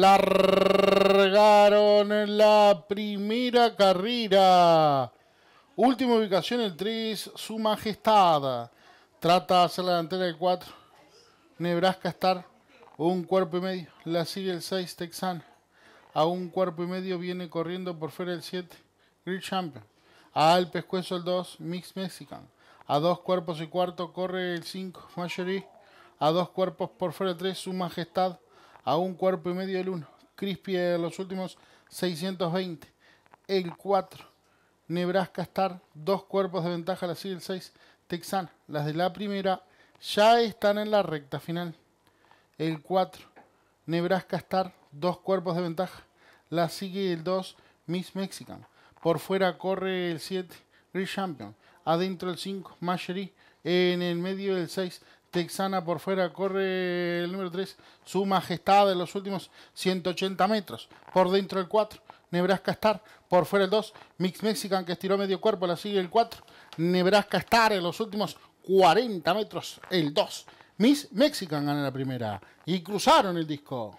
largaron en la primera carrera. Última ubicación, el 3, Su Majestad. Trata de hacer la delantera del 4. Nebraska Star, un cuerpo y medio. La sigue el 6, Texan. A un cuerpo y medio viene corriendo por fuera el 7, Great Champion. Al pescuezo el 2, Mix Mexican. A dos cuerpos y cuarto corre el 5, Majorí. A dos cuerpos por fuera el 3, Su Majestad a un cuerpo y medio el 1. Crispy en los últimos 620. El 4. Nebraska Star, dos cuerpos de ventaja la sigue el 6. Texan, las de la primera ya están en la recta final. El 4. Nebraska Star, dos cuerpos de ventaja. La sigue el 2, Miss Mexican. Por fuera corre el 7, Green Champion. Adentro el 5, Mashery. En el medio el 6, Texana por fuera corre el número 3, su majestad en los últimos 180 metros. Por dentro el 4, Nebraska Star. Por fuera el 2, Mix Mexican que estiró medio cuerpo, la sigue el 4. Nebraska Star en los últimos 40 metros, el 2. Miss Mexican gana la primera y cruzaron el disco.